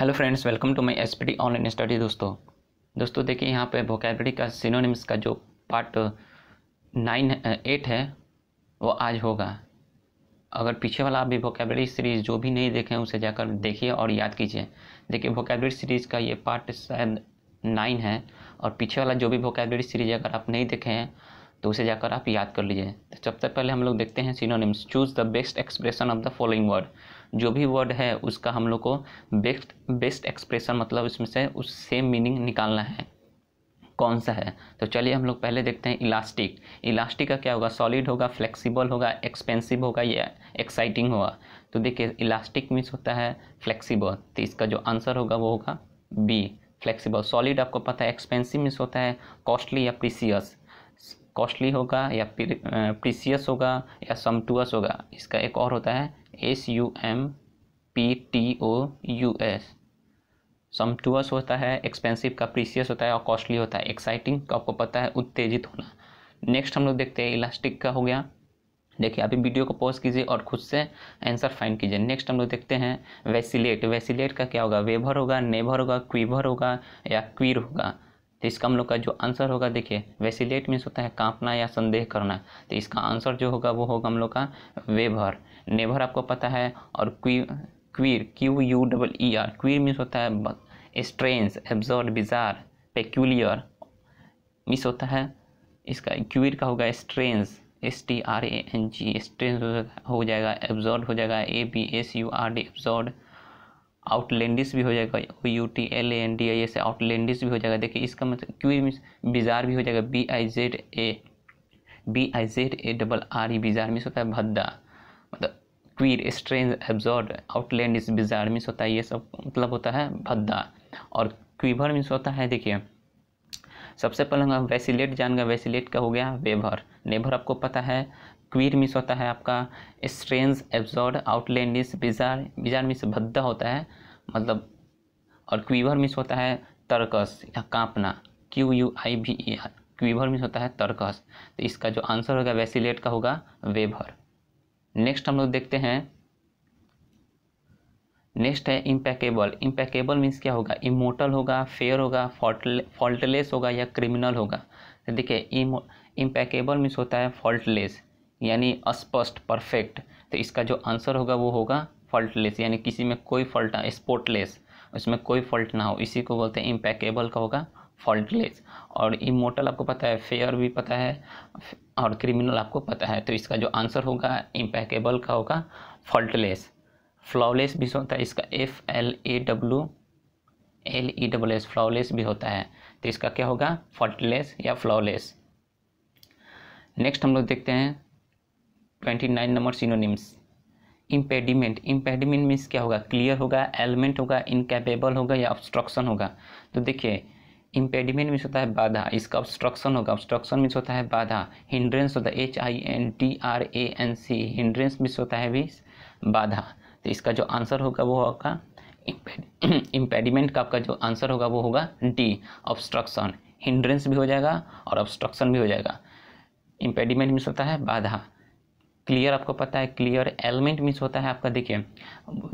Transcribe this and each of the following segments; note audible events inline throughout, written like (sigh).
hello friends welcome to my S online study दोस्तों दोस्तों देखिए यहाँ पे वोकेबलरी का सिनोनिम्स का जो पार्ट नाइन एट है वो आज होगा अगर पीछे वाला आप भी वोकेबलरी सीरीज़ जो भी नहीं देखें उसे जाकर देखिए और याद कीजिए देखिए वोकेबलरी सीरीज़ का ये पार्ट शायद नाइन है और पीछे वाला जो भी वोकेबलरी सीरीज अगर आप नहीं देखे हैं तो उसे जाकर आप याद कर लीजिए तो सबसे पहले हम लोग देखते हैं synonyms choose the best expression of the following word जो भी वर्ड है उसका हम लोग को बेस्ट बेस्ट एक्सप्रेशन मतलब इसमें से उस सेम मीनिंग निकालना है कौन सा है तो चलिए हम लोग पहले देखते हैं इलास्टिक इलास्टिक का क्या होगा सॉलिड होगा फ्लेक्सिबल होगा एक्सपेंसिव होगा या एक्साइटिंग होगा तो देखिए इलास्टिक मीन्स होता है फ्लेक्सिबल तो इसका जो आंसर होगा वो होगा बी फ्लेक्सिबल सॉलिड आपको पता है एक्सपेंसिव मीन्स होता है कॉस्टली या प्रीसियस कॉस्टली होगा या प्रीसियस होगा या समटूअस होगा इसका एक और होता है S U M P T O U S sumptuous होता है एक्सपेंसिव का प्रीसियस होता है और कॉस्टली होता है एक्साइटिंग का तो आपको पता है उत्तेजित होना नेक्स्ट हम लोग देखते हैं इलास्टिक का हो गया देखिए अभी वीडियो को पॉज कीजिए और खुद से आंसर फाइंड कीजिए नेक्स्ट हम लोग देखते हैं वेसिलेट वेसिलेट का क्या होगा वेभर होगा नेवर होगा क्वीभर होगा या क्वीर होगा तो इसका हम लोग का जो आंसर होगा देखिए वेसिलेट मीन्स होता है कांपना या संदेह करना तो इसका आंसर जो होगा वो होगा हम लोग का वेभर नेभर आपको पता है और क्वी queer Q U double E R queer means होता है strange absurd bizarre peculiar means होता है इसका क्यूर का होगा strange S T R A N G strange हो जाएगा एब्जॉर्ड हो जाएगा A B S U R D absurd outlandish भी हो जाएगा U T L A N D I S outlandish भी हो जाएगा देखिए इसका मतलब क्यू मीन बिजार भी हो जाएगा B I Z A B I Z A double R E bizarre means होता है भद्दा मतलब क्वीर स्ट्रेंज एब्जॉर्ड इस बिजार मीन्स होता है ये सब मतलब होता है भद्दा और क्वीभर मीन्स होता है देखिए सबसे पहले हम वेसिलेट जान गए का हो गया वेभर नेभर आपको पता है क्वीर मिस होता है आपका strange absurd outlandish bizarre bizarre means भद्दा होता है मतलब और क्वीवर मिस होता है तर्कस या कांपना क्यू यू आई भी ई आर क्वीवर मिस होता है तर्कस तो इसका जो आंसर होगा वैसिलेट का होगा वेभर नेक्स्ट हम लोग देखते हैं नेक्स्ट है इम्पैकेबल इम्पैकेबल मीन्स क्या होगा इमोटल होगा फेयर होगा फॉल्टलेस होगा या क्रिमिनल होगा तो देखिए देखिए इम्पैकेबल मीन्स होता है फॉल्टलेस यानी अस्पष्ट परफेक्ट तो इसका जो आंसर होगा वो होगा फॉल्टलेस यानी किसी में कोई फॉल्ट ना स्पोर्टलेस उसमें कोई फॉल्ट ना हो इसी को बोलते हैं इम्पैकेबल का होगा फॉल्टलेस और इमोटल आपको पता है फेयर भी पता है और क्रिमिनल आपको पता है तो इसका जो आंसर होगा इम्पैकेबल का होगा फॉल्टलेस फ्लॉलेस भी होता है इसका F L A W L E double S flawless भी होता है तो इसका क्या होगा फॉल्टलेस या फ्लॉलेस नेक्स्ट हम लोग देखते हैं twenty nine number synonyms impediment impediment means क्या होगा क्लियर होगा एलिमेंट होगा इनकेपेबल होगा या ऑब्स्ट्रक्शन होगा तो देखिए इम्पेडिमेंट मीन्स होता है बाधा इसका ऑब्स्ट्रक्शन होगा ऑब्स्ट्रक्शन मीन्स होता है बाधा हिंड्रेंस होता है H I N T R A N C hindrance means होता है भी बाधा तो इसका जो आंसर होगा वो होगा इम्पेडिमेंट (clears throat) का आपका जो आंसर होगा वो होगा डी ऑब्स्ट्रक्शन हिंड्रेंस भी हो जाएगा और ऑब्स्ट्रक्शन भी हो जाएगा इम्पेडिमेंट मीन्स होता है बाधा क्लियर आपको पता है क्लियर एलिमेंट मिस होता है आपका देखिए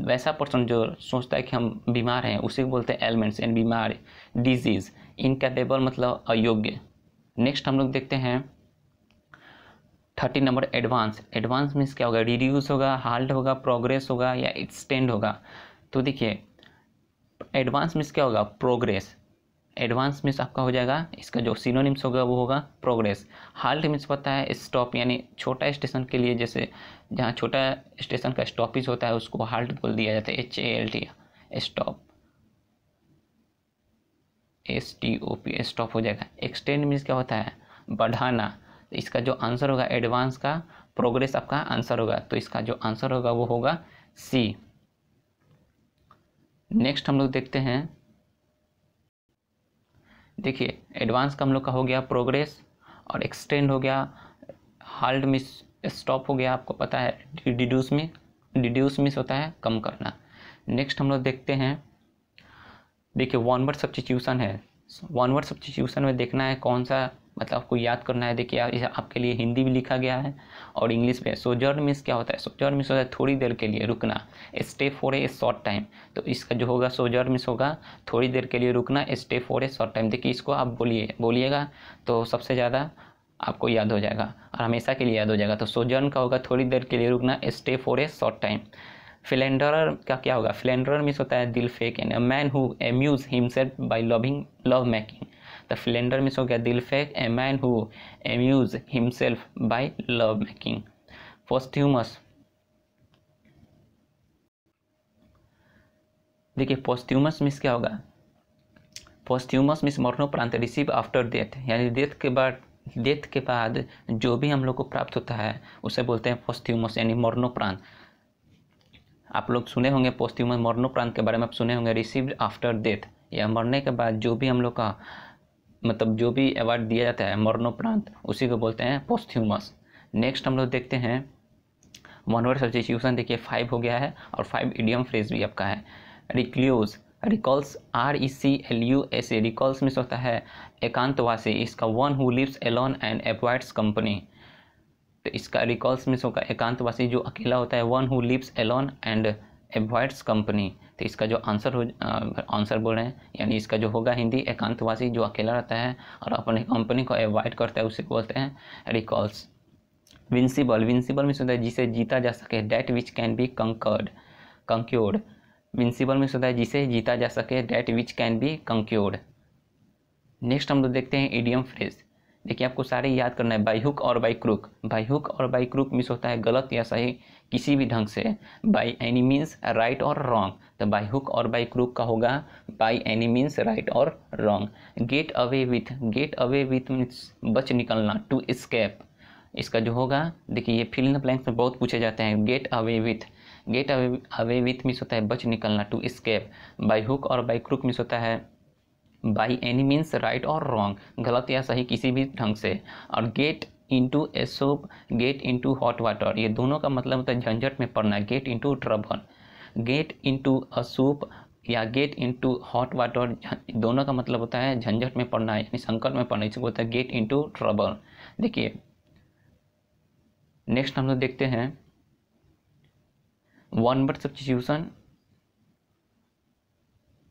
वैसा पर्सन जो सोचता है कि हम बीमार हैं उसे बोलते हैं एलिमेंट्स एंड बीमार डिजीज़ इनकैपेबल मतलब अयोग्य नेक्स्ट हम लोग देखते हैं thirty number advance advance means क्या होगा रिड्यूस होगा हाल्ट होगा प्रोग्रेस होगा या एक्सटेंड होगा तो देखिए एडवांस मीन्स क्या होगा प्रोग्रेस एडवांस मीन्स आपका हो जाएगा इसका जो सिनोनिम्स होगा वो होगा प्रोग्रेस हाल्ट मीन्स पता है स्टॉप यानी छोटा स्टेशन के लिए जैसे जहाँ छोटा स्टेशन का स्टॉपेज होता है उसको हाल्ट बोल दिया जाता है H A L T stop S T O P stop हो जाएगा एक्सटेंड मीन्स क्या होता है बढ़ाना इसका जो आंसर होगा एडवांस का प्रोग्रेस आपका आंसर होगा तो इसका जो आंसर होगा वो होगा सी नेक्स्ट हम लोग देखते हैं देखिए एडवांस का हम लोग का हो गया प्रोग्रेस और एक्सटेंड हो गया हाल्ट मिस स्टॉप हो गया आपको पता है डिड्यूस में डिड्यूस मिस होता है कम करना नेक्स्ट हम लोग देखते हैं देखिए वॉनवर्ड सब्सटीट्यूशन है वनवर्ड सब्सटीट्यूशन में देखना है कौन सा मतलब आपको याद करना है देखिए इसे आपके लिए हिंदी भी लिखा गया है और इंग्लिश में सोजर्न मीन्स क्या होता है सोजर्न मीन्स होता है थोड़ी देर के लिए रुकना stay for a short time तो इसका जो होगा सोजर्न मीन्स होगा थोड़ी देर के लिए रुकना stay for a short time देखिए इसको आप बोलिए बोलिएगा तो सबसे ज़्यादा आपको याद हो जाएगा और हमेशा के लिए याद हो जाएगा तो सोजर्न का होगा थोड़ी देर के लिए रुकना stay for a short time philander का क्या होगा फिलेंडर मीन्स होता है दिल फेक and a man who amuse himself by loving love making the philander means हो गया दिल फेक a man who amuse himself by love making posthumous देखिए पोस्ट्यूमस मिस क्या होगा पोस्ट्यूमस मिस मरणोपरांत रिसीव आफ्टर डेथ यानी डेथ के बाद डेथ के बाद जो भी हम लोग को प्राप्त होता है उसे बोलते हैं पोस्ट्यूमस यानी मरणोपरांत आप लोग सुने होंगे पोस्ट्यूमस मरणोपरांत के बारे में आप सुने होंगे रिसीव आफ्टर डेथ या मरने के बाद जो भी हम लोग का मतलब जो भी अवार्ड दिया जाता है मरणोपरांत उसी को बोलते हैं पोस्थ्यूमस नेक्स्ट हम लोग देखते हैं वन वर्ड देखिए फाइव हो गया है और फाइव इडियम फ्रेज भी आपका है recluse recluse R E C L U S E recluse means होता है एकांतवासी इसका one who lives alone and avoids company तो इसका रिकॉल्स मिस होगा एकांतवासी जो अकेला होता है one who lives alone and avoids company तो इसका जो आंसर हो आंसर बोल रहे हैं यानी इसका जो होगा हिंदी एकांतवासी जो अकेला रहता है और अपने कंपनी को एवॉइड करता है उसे बोलते हैं रिकॉल्स विंसिबल विंसिबल में होता है जिसे जीता जा सके that which can be conquered conquered vincible में सुधा है जिसे जीता जा सके that which can be conquered next हम लोग देखते हैं ईडियम फ्रेज देखिए आपको सारे याद करना है बाई हुक और बाई क्रूक बाई हुक और बाई क्रूक मिस होता है गलत या सही किसी भी ढंग से बाई एनी मीन्स राइट और रॉन्ग तो बाई हुक और बाई क्रूक का होगा बाई एनी मीन्स राइट और wrong get away with get away with means बच निकलना टू स्केप इसका जो होगा देखिए ये फिल्म प्लैंक में बहुत पूछे जाते हैं get away with get away away with means होता है बच निकलना टू स्केप बाई हुक और बाई क्रूक मिस होता है बाई एनी मीन्स राइट और रॉन्ग गलत या सही किसी भी ढंग से और get into a soup get into hot water ये दोनों का मतलब होता है झंझट में पड़ना get into trouble get into a soup या गेट इंटू हॉट वाटर दोनों का मतलब होता है झंझट में पड़ना यानी संकट में पड़ना इसको होता है गेट इंटू ट्रबल देखिए नेक्स्ट हम लोग देखते हैं वन वर्ड सब्सिट्यूशन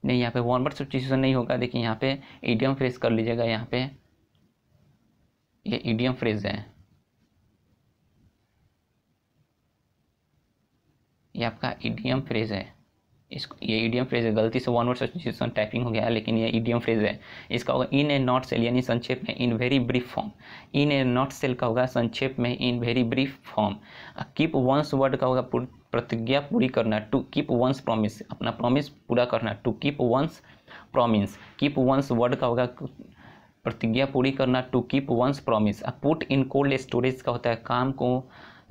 नहीं यहाँ पे वॉनवर्ड सब्सटीट्यूशन नहीं होगा देखिए यहाँ पे ईडियम फ्रेज कर लीजिएगा यहाँ पे ये ईडियम फ्रेज है ये आपका ईडियम फ्रेज है इसको ये ईडियम फ्रेज है गलती से वन वर्ड सब्सटीट्यूशन टाइपिंग हो गया लेकिन ये ईडियम फ्रेज है इसका होगा इन ए नॉट सेल यानी संक्षेप में in very brief form in a nutshell का होगा संक्षेप में in very brief form keep one's word का होगा प्रतिज्ञा पूरी करना टू कीप वंस प्रॉमिस अपना प्रॉमिस पूरा करना to keep one's promise keep one's word का होगा प्रतिज्ञा पूरी करना टू कीप वंस प्रॉमिस अब पुट इन कोल्ड स्टोरेज का होता है काम को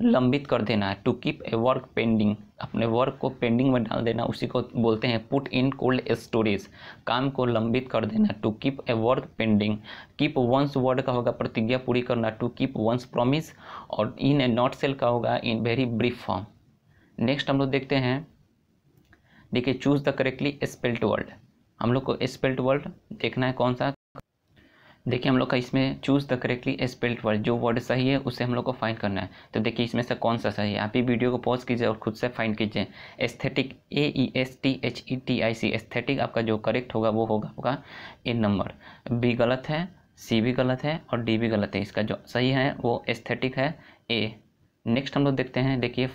लंबित कर देना है to keep a work pending अपने वर्क को पेंडिंग में डाल देना उसी को बोलते हैं पुट इन कोल्ड स्टोरेज काम को लंबित कर देना to keep a work pending keep one's word का होगा प्रतिज्ञा पूरी करना टू कीप वंस प्रॉमिस और इन ए नॉट सेल का होगा in very brief form next हम लोग देखते हैं देखिए choose the correctly spelt word हम लोग को स्पेल्ट वर्ड देखना है कौन सा देखिए हम लोग का इसमें choose the correctly spelt word जो वर्ड सही है उसे हम लोग को फाइंड करना है तो देखिए इसमें से कौन सा सही है आप ही वीडियो को पॉज कीजिए और खुद से फाइंड कीजिए aesthetic A E S T H E T I C aesthetic आपका जो करेक्ट होगा वो होगा आपका ए नंबर बी गलत है सी भी गलत है और डी भी गलत है इसका जो सही है वो एस्थेटिक है ए नेक्स्ट हम लोग देखते हैं देखिए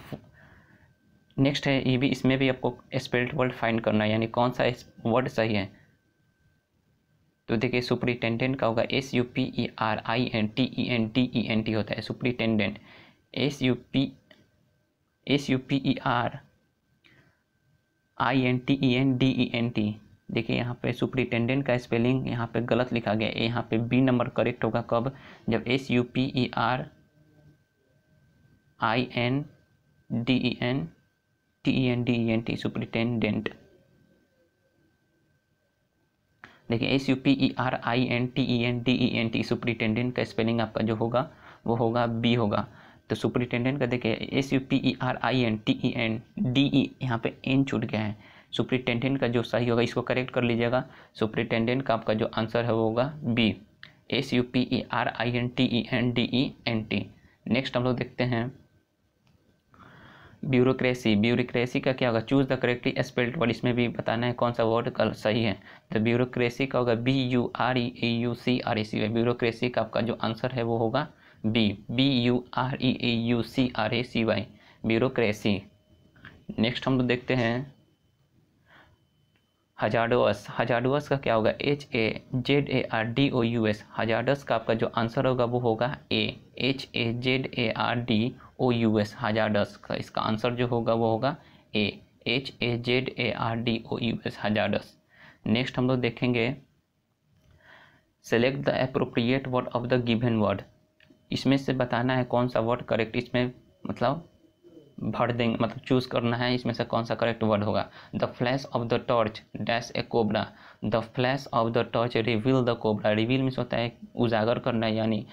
नेक्स्ट है ये भी इसमें भी आपको स्पेल्ड वर्ड फाइंड करना है यानी कौन सा वर्ड सही है तो देखिए सुप्रिटेंडेंट का होगा S U P E R I N T E N T E N T होता है superintendent S U P S U P E R I N T E N D E N T देखिए यहाँ पे superintendent का spelling यहाँ पे गलत लिखा गया है यहाँ पे बी नंबर करेक्ट होगा कब जब S U P E R I N D E N T E N D E N T superintendent देखिए S U P E R I N T E N D E N T superintendent का spelling आपका जो होगा वो होगा B होगा तो superintendent का देखिए S U P E R I N T E N D E यहाँ पे एन छूट गया है सुप्रिटेंडेंट का जो सही होगा इसको करेक्ट कर लीजिएगा सुप्रिटेंडेंट का आपका जो आंसर है वो होगा B S U P E R I N T E N D E N T next हम लोग देखते हैं ब्यूरोक्रेसी ब्यूरोक्रेसी का क्या होगा choose the correctly spelled word इसमें भी बताना है कौन सा वर्ड कल सही है तो ब्यूरोक्रेसी का होगा B U R E A U C R A C Y bureaucracy का आपका जो आंसर है वो होगा B B U R E A U C R A C Y bureaucracy next हम लोग देखते हैं हजारडोस हजारडोस का क्या होगा H A Z A R D O U S hazardous का आपका जो आंसर होगा वो होगा A H A Z A R D O U S hazardous का इसका आंसर जो होगा वो होगा A H A Z A R D O U S hazardous next हम लोग देखेंगे select the appropriate word of the given word इसमें से बताना है कौन सा वर्ड करेक्ट इसमें मतलब भर देंगे मतलब चूज करना है इसमें से कौन सा करेक्ट वर्ड होगा the flash of the torch dash a cobra the flash of the torch reveal the cobra reveal means होता है उजागर करना यानी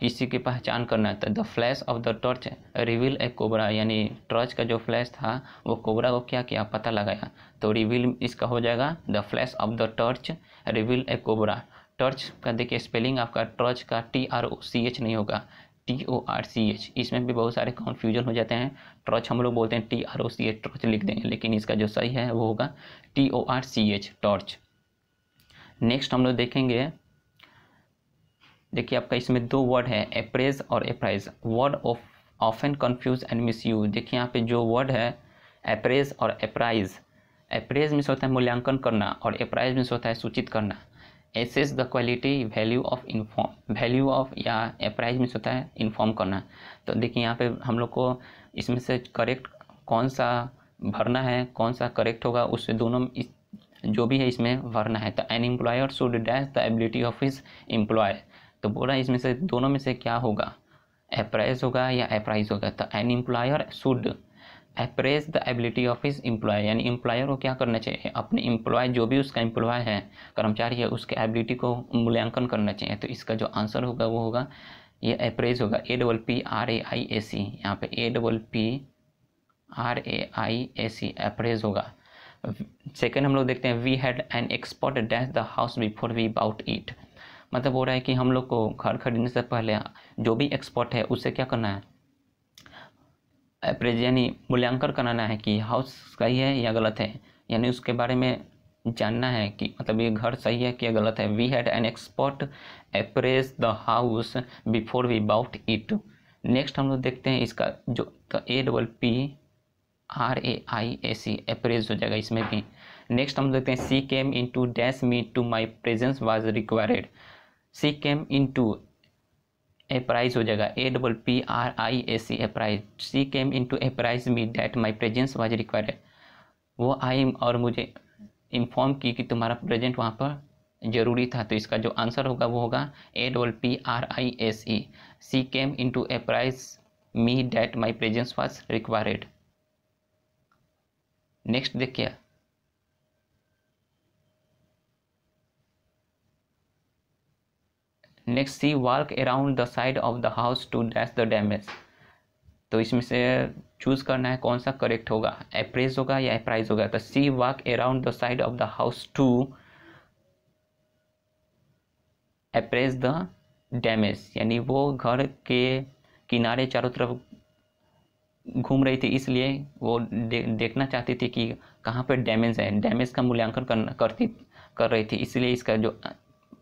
किसी की पहचान करना था the flash of the torch reveal a cobra यानी टॉर्च का जो फ्लैश था वो कोबरा को क्या किया पता लगाया तो रिविल इसका हो जाएगा the flash of the torch reveal a cobra torch का देखिए स्पेलिंग आपका टॉर्च का T R O C H नहीं होगा T O R C H इसमें भी बहुत सारे कन्फ्यूजन हो जाते हैं टॉर्च हम लोग बोलते हैं T R O C H torch लिख देंगे लेकिन इसका जो सही है वो होगा T O R C H torch next हम लोग देखेंगे देखिए आपका इसमें दो वर्ड है एप्रेज और apprise word of often confuse and misuse देखिए यहाँ पे जो वर्ड है एप्रेज और एप्राइज एप्रेज मिस होता है मूल्यांकन करना और एप्राइज मिस होता है सूचित करना assess the quality value of inform value of या एप्राइज मिस होता है इन्फॉर्म करना तो देखिए यहाँ पे हम लोग को इसमें से करेक्ट कौन सा भरना है कौन सा करेक्ट होगा उससे दोनों जो भी है इसमें भरना है तो an employer should dash the ability of his employ तो बोला इसमें से दोनों में से क्या होगा एप्राइज होगा या अप्राइज होगा तो an employer should appraise the ability of his employ यानी एम्प्लॉयर को क्या करना चाहिए अपने एम्प्लॉय जो भी उसका एम्प्लॉय है कर्मचारी है उसके एबिलिटी को मूल्यांकन करना चाहिए तो इसका जो आंसर होगा वो होगा ये अप्रेज होगा A double P R A I A C यहाँ पे A double P R A I A C appraise होगा सेकेंड हम लोग देखते हैं we had an expert dash the house before we about it मतलब हो रहा है कि हम लोग को घर खरीदने से पहले जो भी एक्सपर्ट है उसे क्या करना है अप्रेज यानी मूल्यांकन कराना है कि हाउस सही है या गलत है यानी उसके बारे में जानना है कि मतलब ये घर सही है कि या गलत है we had an expert appraise the house before we bought it next हम लोग देखते हैं इसका जो तो A double P R A I A C appraise हो जाएगा इसमें भी नेक्स्ट हम देखते हैं she came in to dash me to my presence was required she came in to apprise हो जाएगा A double P R I A C apprise she came in to apprise me that my presence was required वो आई और मुझे inform की कि तुम्हारा present वहाँ पर ज़रूरी था तो इसका जो आंसर होगा वो होगा A double P R I S E she came in to apprise me that my presence was required next देखिए next she work around the side of the house to dash the damage तो इसमें से choose करना है कौन सा correct होगा एप्रेज होगा या एप्राइज होगा तो she work around the side of the house to appraise the damage यानी वो घर के किनारे चारों तरफ घूम रही थी इसलिए वो दे, देखना चाहती थी कि कहाँ पर डैमेज है डैमेज का मूल्यांकन कर, करती कर रही थी इसलिए इसका जो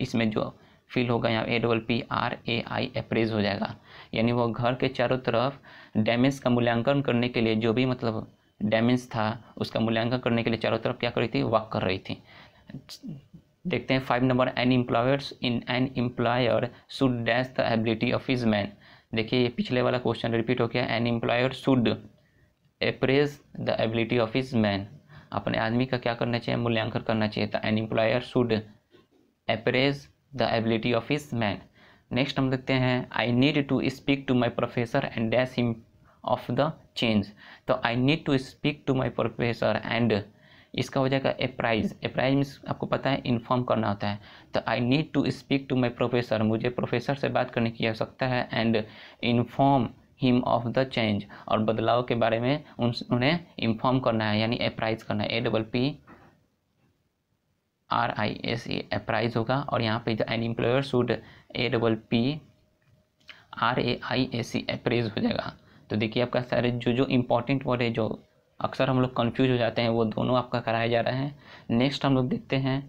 इसमें जो फिल होगा यहाँ A double P R A I appraise हो जाएगा यानी वो घर के चारों तरफ डैमेज का मूल्यांकन करने के लिए जो भी मतलब डैमेज था उसका मूल्यांकन करने के लिए चारों तरफ क्या कर रही थी वॉक कर रही थी देखते हैं five number an employers in an employer should dash the ability of his man देखिए ये पिछले वाला क्वेश्चन रिपीट हो गया an employer should appraise the ability of his man अपने आदमी का क्या करना चाहिए मूल्यांकन करना चाहिए था an employer should appraise the ability of his man next हम देखते हैं I need to speak to my professor and dash him of the change तो I need to speak to my professor and इसका हो जाएगा apprise apprise means आपको पता है इन्फॉर्म करना होता है तो I need to speak to my professor मुझे प्रोफेसर से बात करने की आवश्यकता है and inform him of the change और बदलाव के बारे में उन उन्हें इन्फॉर्म करना है यानी ए प्राइज करना है A double P R I S apprise होगा और यहाँ पे an employer should A double P R A I S C appraise हो जाएगा तो देखिए आपका सारे जो जो इम्पोर्टेंट वर्ड है जो अक्सर हम लोग कन्फ्यूज हो जाते हैं वो दोनों आपका कराया जा रहा है नेक्स्ट हम लोग देखते हैं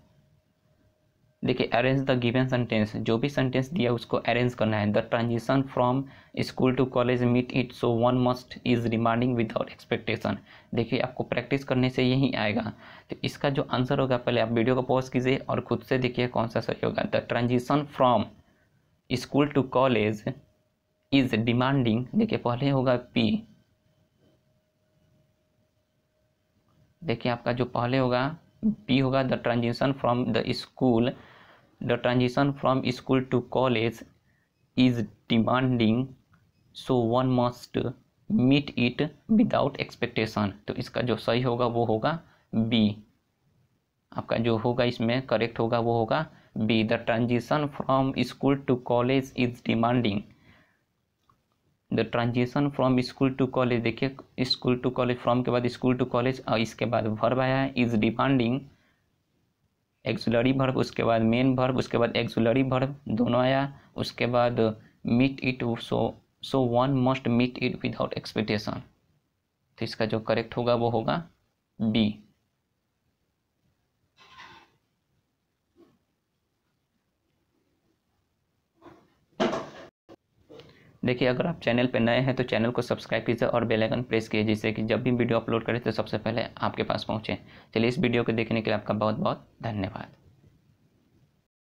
देखिए अरेंज द गिवन सेंटेंस जो भी सेंटेंस दिया उसको अरेंज करना है the transition from school to college meet it so one must is reminding without expectation देखिए आपको प्रैक्टिस करने से यही आएगा तो इसका जो आंसर होगा पहले आप वीडियो को पॉज कीजिए और खुद से देखिए कौन सा सही होगा the transition from school to college is demanding देखिए पहले होगा पी देखिए आपका जो पहले होगा बी होगा the transition from the school the transition from school to college is demanding so one must meet it without expectation तो इसका जो सही होगा वो होगा बी आपका जो होगा इसमें करेक्ट होगा वो होगा B the transition from school to college is demanding the transition from school to college देखिए स्कूल टू कॉलेज फ्रॉम के बाद स्कूल टू कॉलेज और इसके बाद वर्ब आया है इज डिमांडिंग एक्सुलरी भर्ब उसके बाद मेन भर्ब उसके बाद एक्सुलरी भर्ब दोनों आया उसके बाद meet it so so one must meet it without expectation तो इसका जो करेक्ट होगा वो होगा बी देखिए अगर आप चैनल पर नए हैं तो चैनल को सब्सक्राइब कीजिए और बेल आइकन प्रेस कीजिए जिससे कि जब भी वीडियो अपलोड करें तो सबसे पहले आपके पास पहुँचें चलिए इस वीडियो को देखने के लिए आपका बहुत बहुत धन्यवाद